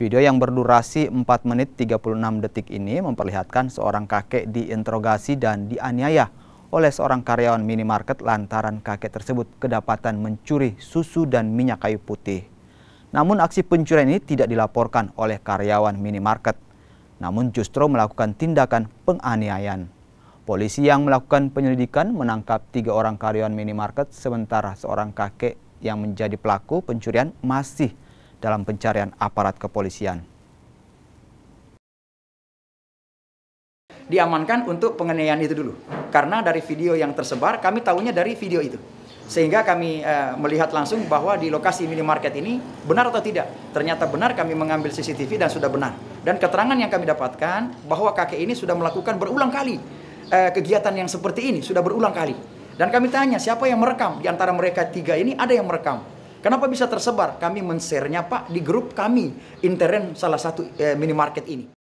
Video yang berdurasi 4 menit 36 detik ini memperlihatkan seorang kakek diinterogasi dan dianiaya oleh seorang karyawan minimarket lantaran kakek tersebut kedapatan mencuri susu dan minyak kayu putih. Namun aksi pencurian ini tidak dilaporkan oleh karyawan minimarket, namun justru melakukan tindakan penganiayaan. Polisi yang melakukan penyelidikan menangkap tiga orang karyawan minimarket sementara seorang kakek yang menjadi pelaku pencurian masih dalam pencarian aparat kepolisian. Diamankan untuk penganiayaan itu dulu, karena dari video yang tersebar kami tahunya dari video itu. Sehingga kami e, melihat langsung bahwa di lokasi minimarket ini benar atau tidak. Ternyata benar kami mengambil CCTV dan sudah benar. Dan keterangan yang kami dapatkan bahwa kakek ini sudah melakukan berulang kali e, kegiatan yang seperti ini, sudah berulang kali. Dan kami tanya siapa yang merekam di antara mereka tiga ini ada yang merekam Kenapa bisa tersebar? Kami men-share-nya Pak di grup kami intern salah satu eh, minimarket ini.